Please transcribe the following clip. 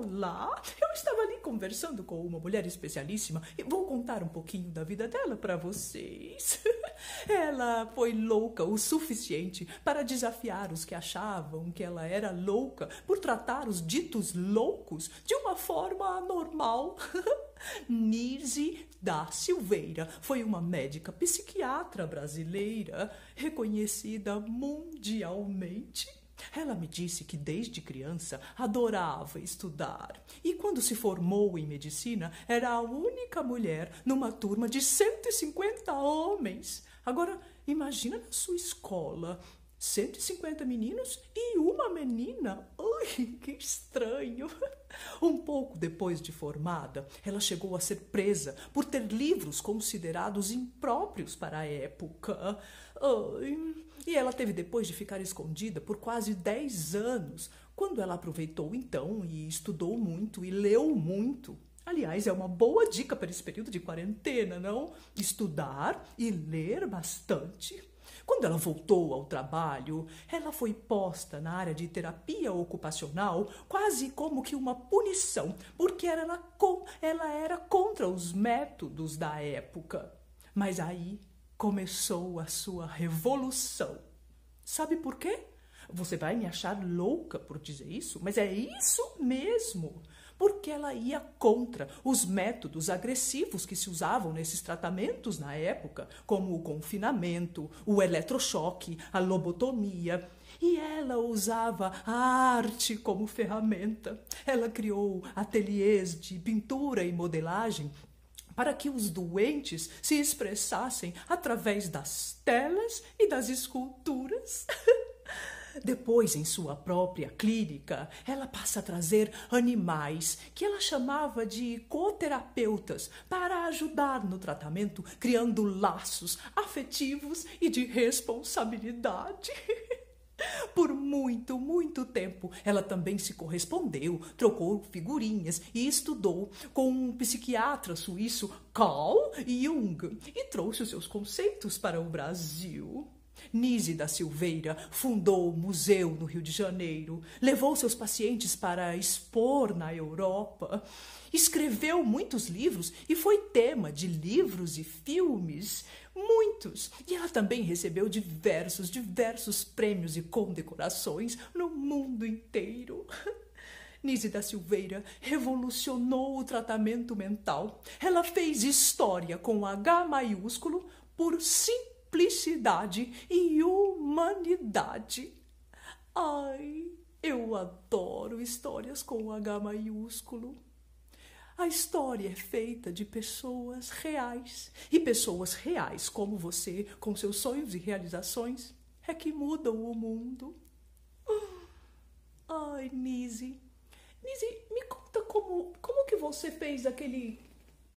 Olá! Eu estava ali conversando com uma mulher especialíssima e vou contar um pouquinho da vida dela para vocês. Ela foi louca o suficiente para desafiar os que achavam que ela era louca por tratar os ditos loucos de uma forma anormal. Nirze da Silveira foi uma médica psiquiatra brasileira reconhecida mundialmente ela me disse que desde criança adorava estudar e quando se formou em medicina era a única mulher numa turma de 150 homens. Agora, imagina na sua escola 150 meninos e uma menina. ai que estranho! Um pouco depois de formada, ela chegou a ser presa por ter livros considerados impróprios para a época. ai e ela teve depois de ficar escondida por quase 10 anos, quando ela aproveitou então e estudou muito e leu muito. Aliás, é uma boa dica para esse período de quarentena, não? Estudar e ler bastante. Quando ela voltou ao trabalho, ela foi posta na área de terapia ocupacional quase como que uma punição, porque ela, ela era contra os métodos da época. Mas aí começou a sua revolução. Sabe por quê? Você vai me achar louca por dizer isso, mas é isso mesmo. Porque ela ia contra os métodos agressivos que se usavam nesses tratamentos na época, como o confinamento, o eletrochoque, a lobotomia. E ela usava a arte como ferramenta. Ela criou ateliês de pintura e modelagem para que os doentes se expressassem através das telas e das esculturas. Depois, em sua própria clínica, ela passa a trazer animais que ela chamava de coterapeutas para ajudar no tratamento, criando laços afetivos e de responsabilidade. muito, muito tempo, ela também se correspondeu, trocou figurinhas e estudou com um psiquiatra suíço, Carl Jung, e trouxe os seus conceitos para o Brasil. Nise da Silveira fundou o museu no Rio de Janeiro, levou seus pacientes para expor na Europa, escreveu muitos livros e foi tema de livros e filmes, muitos. E ela também recebeu diversos, diversos prêmios e condecorações no mundo inteiro. Nise da Silveira revolucionou o tratamento mental. Ela fez história com H maiúsculo por cinco simplicidade e humanidade. Ai, eu adoro histórias com H maiúsculo. A história é feita de pessoas reais. E pessoas reais, como você, com seus sonhos e realizações, é que mudam o mundo. Ai, Nise. Nise, me conta como, como que você fez aquele